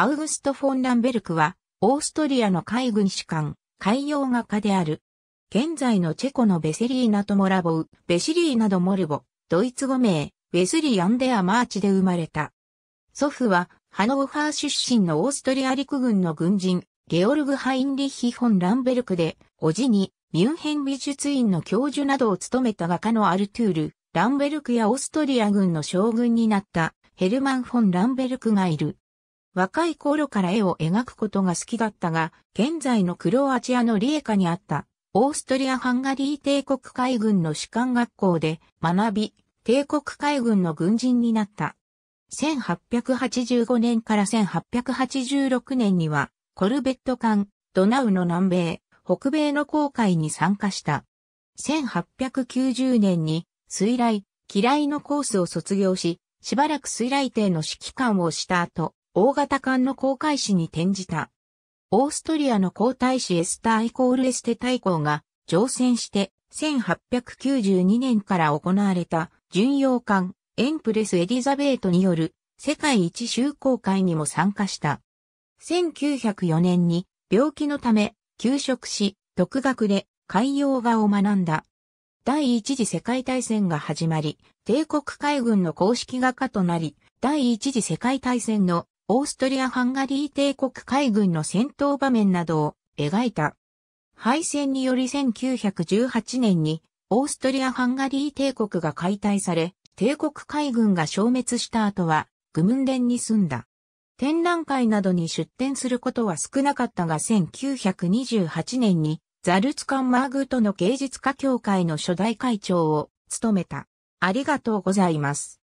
アウグスト・フォン・ランベルクは、オーストリアの海軍士官、海洋画家である。現在のチェコのベセリーナとモラボウ、ベシリーナドモルボ、ドイツ語名、ウェスリー・アンデア・マーチで生まれた。祖父は、ハノーファー出身のオーストリア陸軍の軍人、ゲオルグ・ハインリッヒ・フォン・ランベルクで、おじに、ミュンヘン美術院の教授などを務めた画家のアルトゥール、ランベルクやオーストリア軍の将軍になった、ヘルマン・フォン・ランベルクがいる。若い頃から絵を描くことが好きだったが、現在のクロアチアのリエカにあったオーストリア・ハンガリー帝国海軍の士官学校で学び、帝国海軍の軍人になった。1885年から1886年には、コルベット艦、ドナウの南米、北米の航海に参加した。1890年に、水雷、機雷のコースを卒業し、しばらく水雷艇の指揮官をした後、大型艦の航海士に転じた。オーストリアの皇太子エスターイコールエステ大公が乗船して1892年から行われた巡洋艦エンプレスエリザベートによる世界一周航海にも参加した。1904年に病気のため休職し独学で海洋画を学んだ。第一次世界大戦が始まり、帝国海軍の公式画家となり、第一次世界大戦のオーストリア・ハンガリー帝国海軍の戦闘場面などを描いた。敗戦により1918年にオーストリア・ハンガリー帝国が解体され、帝国海軍が消滅した後は、グムンデンに住んだ。展覧会などに出展することは少なかったが1928年にザルツカンマーグートの芸術家協会の初代会長を務めた。ありがとうございます。